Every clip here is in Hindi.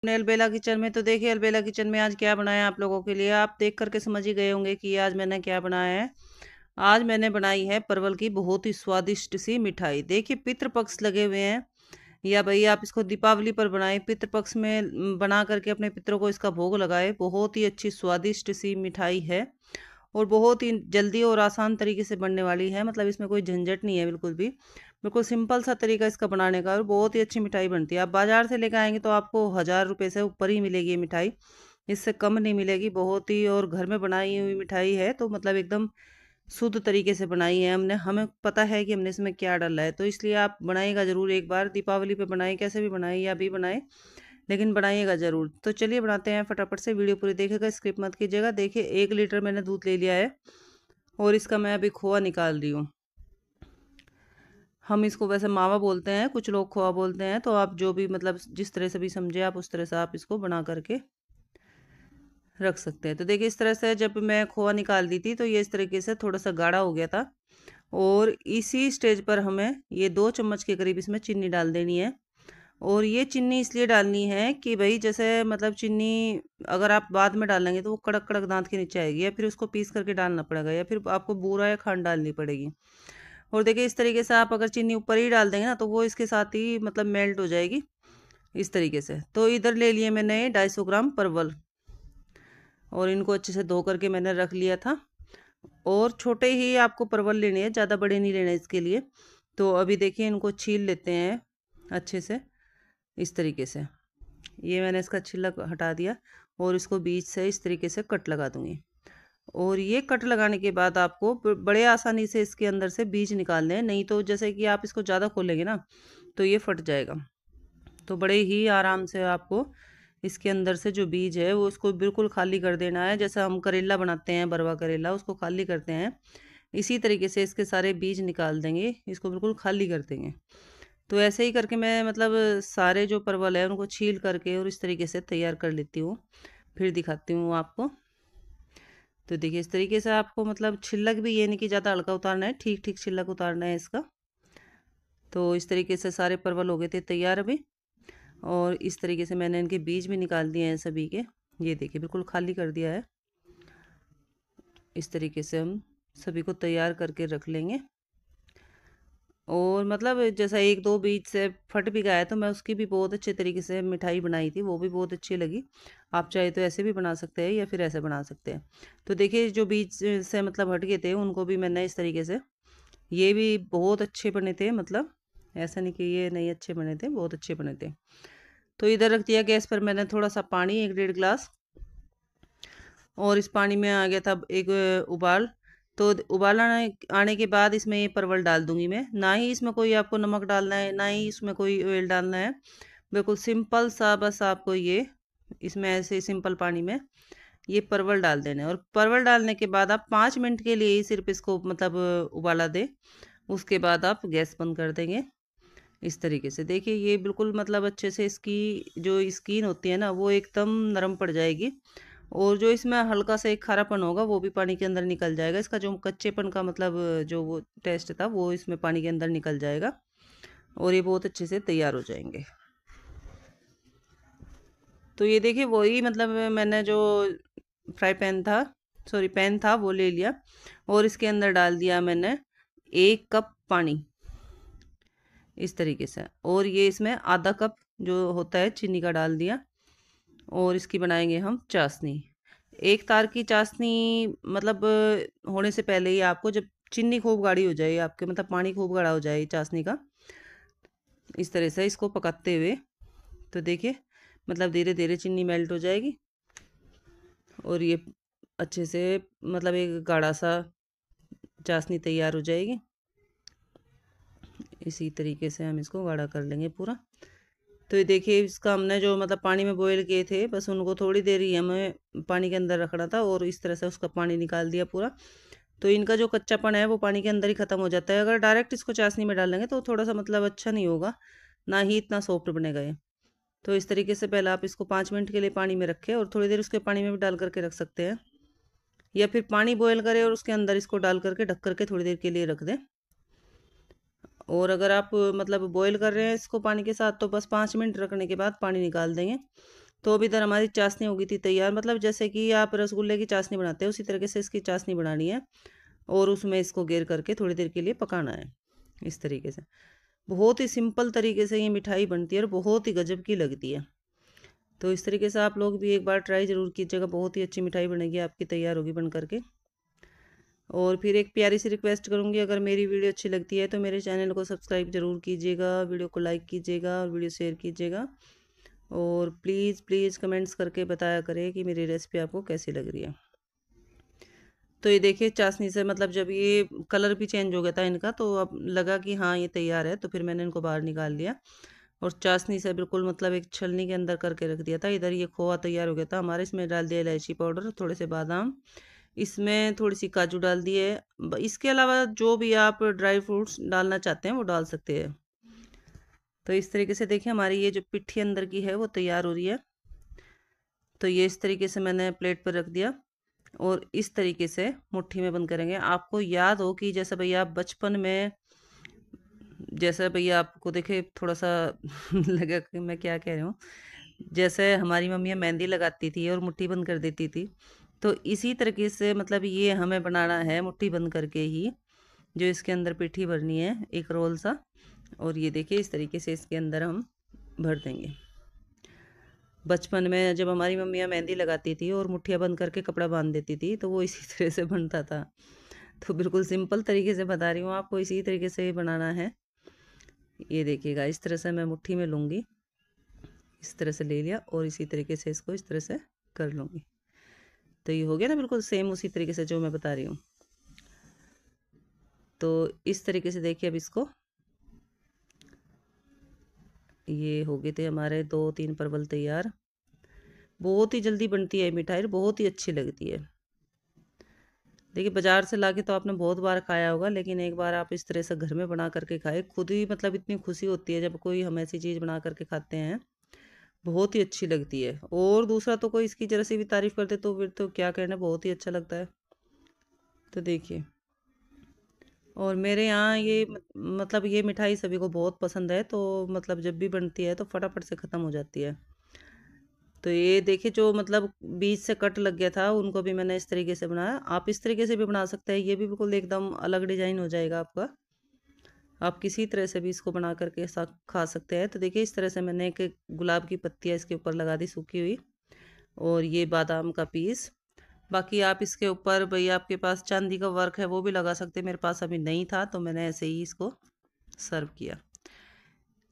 अपने अलबेला किचन में तो देखिए अलबेला किचन में आज क्या बनाया आप लोगों के लिए आप देख करके समझ ही गए होंगे कि आज मैंने क्या बनाया है आज मैंने बनाई है परवल की बहुत ही स्वादिष्ट सी मिठाई देखिए पितृपक्ष लगे हुए हैं या भाई आप इसको दीपावली पर बनाएं पितृपक्ष में बना करके अपने पितरों को इसका भोग लगाए बहुत ही अच्छी स्वादिष्ट सी मिठाई है और बहुत ही जल्दी और आसान तरीके से बनने वाली है मतलब इसमें कोई झंझट नहीं है बिल्कुल भी बिल्कुल सिंपल सा तरीका इसका बनाने का और बहुत ही अच्छी मिठाई बनती है आप बाज़ार से लेकर आएंगे तो आपको हज़ार रुपये से ऊपर ही मिलेगी ये मिठाई इससे कम नहीं मिलेगी बहुत ही और घर में बनाई हुई मिठाई है तो मतलब एकदम शुद्ध तरीके से बनाई है हमने हमें पता है कि हमने इसमें क्या डाला है तो इसलिए आप बनाएगा ज़रूर एक बार दीपावली पर बनाएं कैसे भी बनाएं या भी बनाएं लेकिन बनाइएगा ज़रूर तो चलिए बनाते हैं फटाफट से वीडियो पूरी देखेगा स्क्रिप मत कीजिएगा देखिए एक लीटर मैंने दूध ले लिया है और इसका मैं अभी खोआ निकाल रही हूँ हम इसको वैसे मावा बोलते हैं कुछ लोग खोआ बोलते हैं तो आप जो भी मतलब जिस तरह से भी समझे आप उस तरह से आप इसको बना करके रख सकते हैं तो देखिए इस तरह से जब मैं खोआ निकाल दी थी तो ये इस तरीके से थोड़ा सा गाढ़ा हो गया था और इसी स्टेज पर हमें ये दो चम्मच के करीब इसमें चीनी डाल देनी है और ये चिन्नी इसलिए डालनी है कि भाई जैसे मतलब चिन्नी अगर आप बाद में डालेंगे तो वो कड़क कड़क दांत के नीचे आएगी या फिर उसको पीस करके डालना पड़ेगा या फिर आपको बूरा या खंड डालनी पड़ेगी और देखिए इस तरीके से आप अगर चिन्नी ऊपर ही डाल देंगे ना तो वो इसके साथ ही मतलब मेल्ट हो जाएगी इस तरीके से तो इधर ले लिए मैंने ढाई सौ ग्राम परवल और इनको अच्छे से धो करके मैंने रख लिया था और छोटे ही आपको परवल लेने हैं ज़्यादा बड़े नहीं लेने इसके लिए तो अभी देखिए इनको छील लेते हैं अच्छे से इस तरीके से ये मैंने इसका छिलक हटा दिया और इसको बीच से इस तरीके से कट लगा दूँगी और ये कट लगाने के बाद आपको बड़े आसानी से इसके अंदर से बीज निकालने हैं नहीं तो जैसे कि आप इसको ज़्यादा खोलेंगे ना तो ये फट जाएगा तो बड़े ही आराम से आपको इसके अंदर से जो बीज है वो उसको बिल्कुल खाली कर देना है जैसे हम करेला बनाते हैं बरवा करेला उसको खाली करते हैं इसी तरीके से इसके सारे बीज निकाल देंगे इसको बिल्कुल खाली कर देंगे तो ऐसे ही करके मैं मतलब सारे जो परवल है उनको छील करके और इस तरीके से तैयार कर लेती हूँ फिर दिखाती हूँ आपको तो देखिए इस तरीके से आपको मतलब छिलक भी ये नहीं कि ज़्यादा हल्का उतारना है ठीक ठीक छिलक उतारना है इसका तो इस तरीके से सारे परवल हो गए थे तैयार अभी और इस तरीके से मैंने इनके बीज भी निकाल दिए हैं सभी के ये देखिए बिल्कुल खाली कर दिया है इस तरीके से हम सभी को तैयार करके रख लेंगे और मतलब जैसा एक दो बीज से फट भी गया तो मैं उसकी भी बहुत अच्छे तरीके से मिठाई बनाई थी वो भी बहुत अच्छी लगी आप चाहे तो ऐसे भी बना सकते हैं या फिर ऐसे बना सकते हैं तो देखिए जो बीज से मतलब हट गए थे उनको भी मैंने इस तरीके से ये भी बहुत अच्छे बने थे मतलब ऐसा नहीं कि ये नहीं अच्छे बने थे बहुत अच्छे बने थे तो इधर रख दिया गैस पर मैंने थोड़ा सा पानी एक डेढ़ गिलास और इस पानी में आ गया था एक उबाल तो उबाल आने के बाद इसमें ये परवल डाल दूंगी मैं ना ही इसमें कोई आपको नमक डालना है ना ही इसमें कोई ऑयल डालना है बिल्कुल सिंपल सा बस आपको ये इसमें ऐसे सिंपल पानी में ये परवल डाल देना है और परवल डालने के बाद आप पाँच मिनट के लिए ही सिर्फ इसको मतलब उबाला दें उसके बाद आप गैस बंद कर देंगे इस तरीके से देखिए ये बिल्कुल मतलब अच्छे से इसकी जो स्किन होती है ना वो एकदम नरम पड़ जाएगी और जो इसमें हल्का सा एक खारापन होगा वो भी पानी के अंदर निकल जाएगा इसका जो कच्चेपन का मतलब जो वो टेस्ट था वो इसमें पानी के अंदर निकल जाएगा और ये बहुत अच्छे से तैयार हो जाएंगे तो ये देखिए वही मतलब मैंने जो फ्राई पैन था सॉरी पैन था वो ले लिया और इसके अंदर डाल दिया मैंने एक कप पानी इस तरीके से और ये इसमें आधा कप जो होता है चीनी का डाल दिया और इसकी बनाएंगे हम चाशनी एक तार की चाशनी मतलब होने से पहले ही आपको जब चीनी खूब गाढ़ी हो जाए आपके मतलब पानी खूब गाढ़ा हो जाए चाशनी का इस तरह से इसको पकाते हुए तो देखिए मतलब धीरे धीरे चीनी मेल्ट हो जाएगी और ये अच्छे से मतलब एक गाढ़ा सा चाशनी तैयार हो जाएगी इसी तरीके से हम इसको गाढ़ा कर लेंगे पूरा तो ये देखिए इसका हमने जो मतलब पानी में बॉयल किए थे बस उनको थोड़ी देर ही हमें पानी के अंदर रखना था और इस तरह से उसका पानी निकाल दिया पूरा तो इनका जो कच्चापन है वो पानी के अंदर ही ख़त्म हो जाता है अगर डायरेक्ट इसको चाशनी में डालेंगे तो थोड़ा सा मतलब अच्छा नहीं होगा ना ही इतना सॉफ्ट बनेगा ये तो इस तरीके से पहले आप इसको पाँच मिनट के लिए पानी में रखें और थोड़ी देर उसके पानी में भी डाल करके रख सकते हैं या फिर पानी बॉयल करें और उसके अंदर इसको डाल करके ढक करके थोड़ी देर के लिए रख दें और अगर आप मतलब बॉईल कर रहे हैं इसको पानी के साथ तो बस पाँच मिनट रखने के बाद पानी निकाल देंगे तो अभी इधर हमारी चाशनी होगी थी तैयार मतलब जैसे कि आप रसगुल्ले की चाशनी बनाते हैं उसी तरीके से इसकी चाशनी बनानी है और उसमें इसको गेर करके थोड़ी देर के लिए पकाना है इस तरीके से बहुत ही सिंपल तरीके से ये मिठाई बनती है और बहुत ही गजब की लगती है तो इस तरीके से आप लोग भी एक बार ट्राई ज़रूर कीजिएगा बहुत ही अच्छी मिठाई बनेगी आपकी तैयार होगी बन करके और फिर एक प्यारी सी रिक्वेस्ट करूँगी अगर मेरी वीडियो अच्छी लगती है तो मेरे चैनल को सब्सक्राइब ज़रूर कीजिएगा वीडियो को लाइक कीजिएगा और वीडियो शेयर कीजिएगा और प्लीज़ प्लीज़ कमेंट्स करके बताया करें कि मेरी रेसिपी आपको कैसी लग रही है तो ये देखिए चाशनी से मतलब जब ये कलर भी चेंज हो गया था इनका तो अब लगा कि हाँ ये तैयार है तो फिर मैंने इनको बाहर निकाल लिया और चाशनी से बिल्कुल मतलब एक छलनी के अंदर करके रख दिया था इधर ये खोआ तैयार हो गया था हमारे इसमें डाल दिया इलायची पाउडर थोड़े से बादाम इसमें थोड़ी सी काजू डाल दिए इसके अलावा जो भी आप ड्राई फ्रूट्स डालना चाहते हैं वो डाल सकते हैं तो इस तरीके से देखिए हमारी ये जो पिट्ठी अंदर की है वो तैयार हो रही है तो ये इस तरीके से मैंने प्लेट पर रख दिया और इस तरीके से मुट्ठी में बंद करेंगे आपको याद हो कि जैसा भैया आप बचपन में जैसा भैया आपको देखे थोड़ा सा लगा कि मैं क्या कह रही हूँ जैसे हमारी मम्मी मेहंदी लगाती थी और मुट्ठी बंद कर देती थी तो इसी तरीके से मतलब ये हमें बनाना है मुट्ठी बंद करके ही जो इसके अंदर पिट्ठी भरनी है एक रोल सा और ये देखिए इस तरीके से इसके अंदर हम भर देंगे बचपन में जब हमारी मम्मियाँ मेहंदी लगाती थी और मुठ्ठियाँ बंद करके कपड़ा बांध देती थी तो वो इसी तरह से बनता था तो बिल्कुल सिंपल तरीके से बता रही हूँ आपको इसी तरीके से बनाना है ये देखिएगा इस तरह से मैं मुट्ठी में लूँगी इस तरह से ले लिया और इसी तरीके से इसको इस तरह से कर लूँगी तो ये हो गया ना बिल्कुल सेम उसी तरीके से जो मैं बता रही हूँ तो इस तरीके से देखिए अब इसको ये हो गए थे हमारे दो तीन परवल तैयार बहुत ही जल्दी बनती है मिठाई बहुत ही अच्छी लगती है देखिए बाज़ार से लाके तो आपने बहुत बार खाया होगा लेकिन एक बार आप इस तरह से घर में बना करके खाए खुद ही मतलब इतनी खुशी होती है जब कोई हम ऐसी चीज़ बना करके खाते हैं बहुत ही अच्छी लगती है और दूसरा तो कोई इसकी ज़रा सी भी तारीफ़ कर दे तो फिर तो क्या कहना बहुत ही अच्छा लगता है तो देखिए और मेरे यहाँ ये मतलब ये मिठाई सभी को बहुत पसंद है तो मतलब जब भी बनती है तो फटाफट से ख़त्म हो जाती है तो ये देखिए जो मतलब बीच से कट लग गया था उनको भी मैंने इस तरीके से बनाया आप इस तरीके से भी बना सकते हैं ये भी बिल्कुल एकदम अलग डिज़ाइन हो जाएगा आपका आप किसी तरह से भी इसको बना करके खा सकते हैं तो देखिए इस तरह से मैंने एक गुलाब की पत्तियाँ इसके ऊपर लगा दी सूखी हुई और ये बादाम का पीस बाकी आप इसके ऊपर भाई आपके पास चांदी का वर्क है वो भी लगा सकते मेरे पास अभी नहीं था तो मैंने ऐसे ही इसको सर्व किया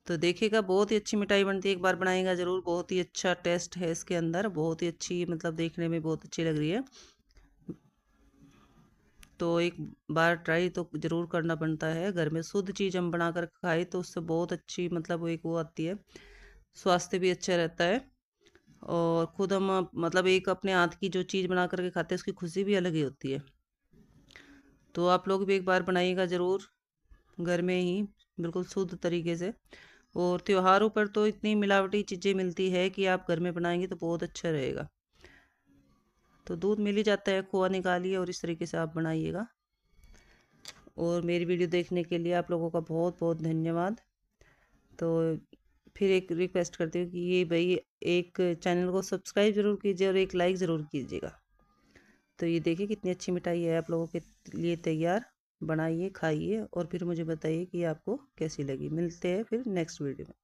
तो देखिएगा बहुत ही अच्छी मिठाई बनती है एक बार बनाएगा ज़रूर बहुत ही अच्छा टेस्ट है इसके अंदर बहुत ही अच्छी मतलब देखने में बहुत अच्छी लग रही है तो एक बार ट्राई तो ज़रूर करना बनता है घर में शुद्ध चीज़ हम बना कर खाए तो उससे बहुत अच्छी मतलब एक वो आती है स्वास्थ्य भी अच्छा रहता है और ख़ुद हम मतलब एक अपने हाथ की जो चीज़ बना करके खाते हैं उसकी खुशी भी अलग ही होती है तो आप लोग भी एक बार बनाइएगा ज़रूर घर में ही बिल्कुल शुद्ध तरीके से और त्योहारों पर तो इतनी मिलावटी चीज़ें मिलती है कि आप घर में बनाएंगे तो बहुत अच्छा रहेगा तो दूध मिल ही जाता है खोआ निकालिए और इस तरीके से आप बनाइएगा और मेरी वीडियो देखने के लिए आप लोगों का बहुत बहुत धन्यवाद तो फिर एक रिक्वेस्ट करती हूँ कि ये भाई एक चैनल को सब्सक्राइब ज़रूर कीजिए और एक लाइक ज़रूर कीजिएगा तो ये देखिए कितनी अच्छी मिठाई है आप लोगों के लिए तैयार बनाइए खाइए और फिर मुझे बताइए कि आपको कैसी लगी मिलते हैं फिर नेक्स्ट वीडियो में